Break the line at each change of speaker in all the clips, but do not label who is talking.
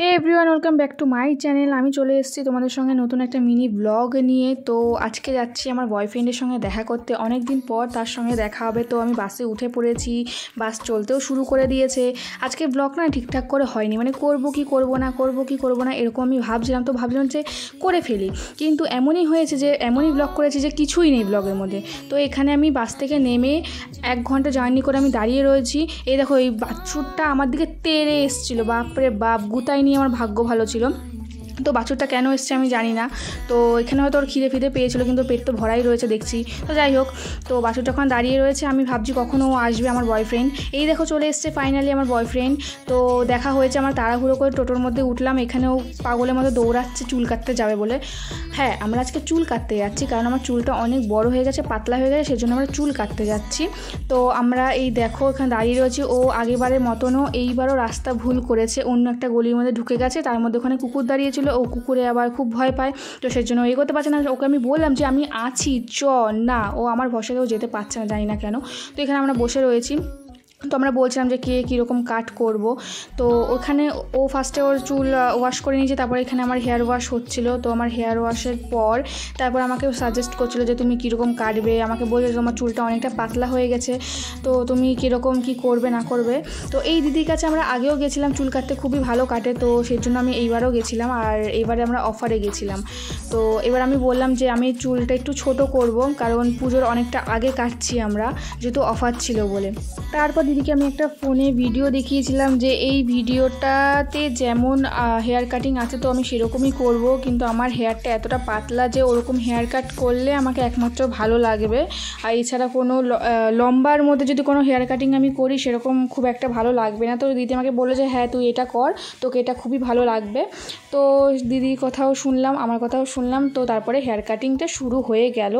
hey everyone welcome back to my channel আমি চলে এসেছি তোমাদের সঙ্গে নতুন একটা মিনি ব্লগ নিয়ে তো আজকে যাচ্ছি আমার বয়ফ্রেন্ডের সঙ্গে দেখা করতে অনেক দিন পর তার সঙ্গে দেখা হবে তো আমি বাসে উঠে পড়েছি বাস চলতেও শুরু করে দিয়েছে আজকে ব্লগ না ঠিকঠাক করে হয়নি মানে করব কি করব না করব কি করব না এরকম আমি ভাবছিলাম তো ভাবছিলাম যে করে ফেলি কিন্তু এমনই হয়েছে যে এমনই ব্লগ করেছি যে কিছুই নেই ব্লগের মধ্যে তো এখানে আমি বাস থেকে নেমে এক ঘন্টা জার্নি করে আমি দাঁড়িয়ে রয়েছি এই দেখো এই বাছুরটা আমার দিকে তেড়ে এসেছিলো বাপরে বাপ গুতাই নিয়ে আমার ভাগ্য ভালো ছিল তো বাছুরটা কেন এসছে আমি জানি না তো এখানে হয়তো ওর খিদে ফিদে পেয়েছিলো কিন্তু পেট তো ভরাই রয়েছে দেখছি তো যাই হোক তো বাছুরটা যখন দাঁড়িয়ে রয়েছে আমি ভাবছি কখনও আসবে আমার বয়ফ্রেন্ড এই দেখো চলে এসছে ফাইনালি আমার বয়ফ্রেন্ড তো দেখা হয়েছে আমার তাড়াহুড়ো করে টোটোর মধ্যে উঠলাম এখানেও পাগলের মধ্যে দৌড়াচ্ছে চুল কাটতে যাবে বলে হ্যাঁ আমরা আজকে চুল কাটতে যাচ্ছি কারণ আমার চুলটা অনেক বড় হয়ে গেছে পাতলা হয়ে গেছে সেজন্য আমরা চুল কাটতে যাচ্ছি তো আমরা এই দেখো এখানে দাঁড়িয়ে রয়েছি ও আগেবারের মতনও এইবারও রাস্তা ভুল করেছে অন্য একটা গলির মধ্যে ঢুকে গেছে তার মধ্যে ওখানে কুকুর দাঁড়িয়েছিল ছিল ও কুকুরে আবার খুব ভয় পায় তো সেজন্য এগোতে পারছে না ওকে আমি বললাম যে আমি আছি চ না ও আমার ভরসাতেও যেতে পারছে না জানি না কেন তো এখানে আমরা বসে রয়েছি তো আমরা বলছিলাম যে কে কীরকম কাট করব তো ওখানে ও ফার্স্টে ওর চুল ওয়াশ করে নিয়েছে তারপর এখানে আমার হেয়ার ওয়াশ হচ্ছিল তো আমার হেয়ার ওয়াশের পর তারপর আমাকে সাজেস্ট করছিলো যে তুমি কীরকম কাটবে আমাকে বলছে তোমার চুলটা অনেকটা পাতলা হয়ে গেছে তো তুমি কীরকম কি করবে না করবে তো এই দিদির কাছে আমরা আগেও গেছিলাম চুল কাটতে খুবই ভালো কাটে তো সেই জন্য আমি এইবারও গেছিলাম আর এইবারে আমরা অফারে গেছিলাম তো এবার আমি বললাম যে আমি চুলটা একটু ছোট করব কারণ পুজোর অনেকটা আগে কাটছি আমরা যেহেতু অফার ছিল বলে তারপর দিদিকে আমি একটা ফোনে ভিডিও দেখিয়েছিলাম যে এই ভিডিওটাতে যেমন হেয়ার কাটিং আছে তো আমি সেরকমই করব কিন্তু আমার হেয়ারটা এতটা পাতলা যে ওরকম হেয়ার কাট করলে আমাকে একমাত্র ভালো লাগবে আর এছাড়া কোনো লম্বার মধ্যে যদি কোনো হেয়ার কাটিং আমি করি সেরকম খুব একটা ভালো লাগবে না তো দিদি আমাকে বলে যে হ্যাঁ তুই এটা কর তোকে এটা খুবই ভালো লাগবে তো দিদির কথাও শুনলাম আমার কথাও শুনলাম তো তারপরে হেয়ার কাটিংটা শুরু হয়ে গেল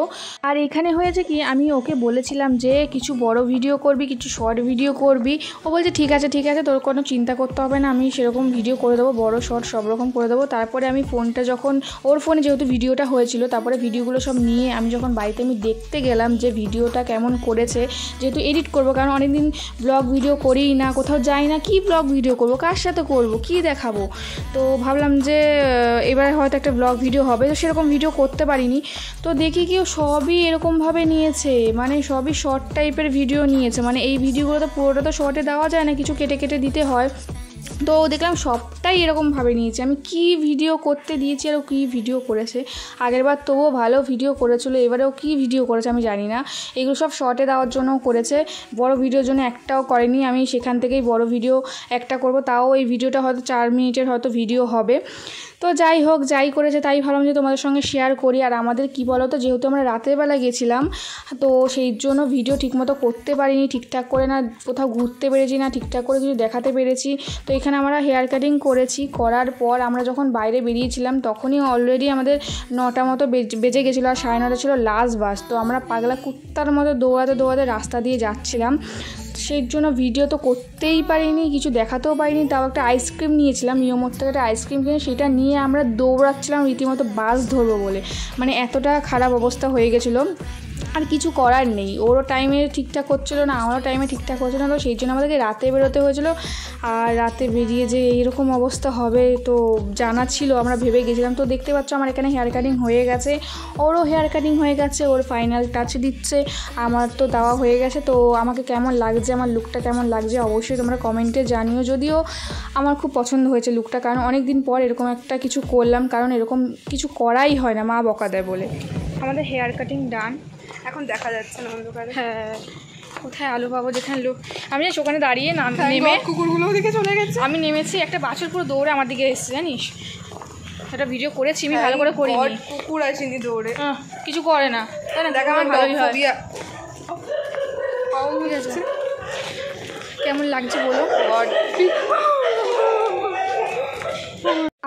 আর এখানে হয়েছে কি আমি ওকে বলেছিলাম যে কিছু বড় ভিডিও করবি কিছু শর্ট ভিডিও ভিডিও করবি ও বলছে ঠিক আছে ঠিক আছে তোর কোনো চিন্তা করতে হবে না আমি সেরকম ভিডিও করে দেবো বড় শর্ট সব রকম করে দেবো তারপরে আমি ফোনটা যখন ওর ফোনে যেহেতু ভিডিওটা হয়েছিল তারপরে ভিডিওগুলো সব নিয়ে আমি যখন বাড়িতে আমি দেখতে গেলাম যে ভিডিওটা কেমন করেছে যেহেতু এডিট করব কারণ অনেকদিন ব্লগ ভিডিও করি না কোথাও যাই না কি ব্লগ ভিডিও করব কার সাথে করব কি দেখাবো তো ভাবলাম যে এবার হয়তো একটা ব্লগ ভিডিও হবে তো সেরকম ভিডিও করতে পারিনি তো দেখি কি সবই এরকমভাবে নিয়েছে মানে সবই শর্ট টাইপের ভিডিও নিয়েছে মানে এই ভিডিওগুলো তো পুরোটা তো শর্টে দেওয়া যায় না কিছু কেটে কেটে দিতে হয় তো দেখলাম সবটাই এরকমভাবে নিয়েছে আমি কি ভিডিও করতে দিয়েছি আর ও কী ভিডিও করেছে আগেরবার তবুও ভালো ভিডিও করেছিল এবারেও কি ভিডিও করেছে আমি জানি না এগুলো সব শর্টে দেওয়ার জন্য করেছে বড় ভিডিওর জন্য একটাও করেনি আমি সেখান থেকেই বড় ভিডিও একটা করব তাও এই ভিডিওটা হয়তো চার মিনিটের হয়তো ভিডিও হবে তো যাই হোক যাই করেছে তাই ভাবলাম যে তোমাদের সঙ্গে শেয়ার করি আর আমাদের কি বলো তো যেহেতু আমরা রাতের বেলা গেছিলাম তো সেই জন্য ভিডিও ঠিকমতো করতে পারিনি ঠিকঠাক করে না কোথাও ঘুরতে পেরেছি না ঠিকঠাক করে কিছু দেখাতে পেরেছি তো এখানে এখানে আমরা হেয়ার কাটিং করেছি করার পর আমরা যখন বাইরে বেরিয়েছিলাম তখনই অলরেডি আমাদের নটা মতো বেজে গেছিলো আর সাড়ে নটা ছিল লাস্ট বাস তো আমরা পাগলা কুত্তার মতো দৌড়াতে দৌড়াতে রাস্তা দিয়ে যাচ্ছিলাম সেই জন্য ভিডিও তো করতেই পারিনি কিছু দেখাতেও পারিনি তাও একটা আইসক্রিম নিয়েছিলাম ইয়োমোর থেকে একটা আইসক্রিম কিনে সেটা নিয়ে আমরা দৌড়াচ্ছিলাম রীতিমতো বাস ধরবো বলে মানে এতটা খারাপ অবস্থা হয়ে গেছিলো আর কিছু করার নেই ওরও টাইমে ঠিকঠাক হচ্ছিলো না আমারও টাইমে ঠিকঠাক হচ্ছিলো না তো সেই জন্য আমাদেরকে রাতে বেরোতে হয়েছিলো আর রাতে বেরিয়ে যে এইরকম অবস্থা হবে তো জানা ছিল আমরা ভেবে গেছিলাম তো দেখতে পাচ্ছ আমার এখানে হেয়ার কাটিং হয়ে গেছে ওরও হেয়ার কাটিং হয়ে গেছে ওর ফাইনাল টাচ দিচ্ছে আমার তো দেওয়া হয়ে গেছে তো আমাকে কেমন লাগছে আমার লুকটা কেমন লাগছে অবশ্যই তোমরা কমেন্টে জানিও যদিও আমার খুব পছন্দ হয়েছে লুকটা কারণ অনেক দিন পর এরকম একটা কিছু করলাম কারণ এরকম কিছু করাই হয় না মা বকা দেয় বলে আমাদের হেয়ার কাটিং ডান এখন দেখা যাচ্ছে না অন্ধকারে হ্যাঁ কোথায় আলু পাবো যেখানে লোক আমি জানিস ওখানে দাঁড়িয়ে নাম হ্যাঁ, নেমে কুকুরগুলো দিকে চলে গেছে আমি নেমেছি একটা বাছর পুরো দৌড়ে আমার দিকে এসছে জানিস একটা ভিডিও করেছি আমি ভালো হ্যাঁ, করে করি কুকুর নি দৌড়ে কিছু করে না তাই না দেখা আমার ভালোই হয় কেমন লাগছে বলো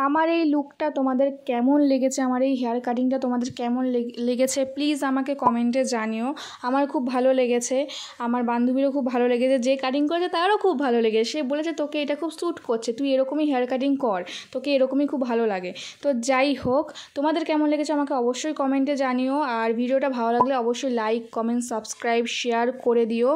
আমার এই লুকটা তোমাদের কেমন লেগেছে আমার এই হেয়ার কাটিংটা তোমাদের কেমন লেগেছে প্লিজ আমাকে কমেন্টে জানিও আমার খুব ভালো লেগেছে আমার বান্ধবীরও খুব ভালো লেগেছে যে কাটিং করেছে তারও খুব ভালো লেগেছে সে বলেছে তোকে এটা খুব স্যুট করছে তুই এরকমই হেয়ার কাটিং কর তোকে এরকমই খুব ভালো লাগে তো যাই হোক তোমাদের কেমন লেগেছে আমাকে অবশ্যই কমেন্টে জানিও আর ভিডিওটা ভালো লাগলে অবশ্যই লাইক কমেন্ট সাবস্ক্রাইব শেয়ার করে দিও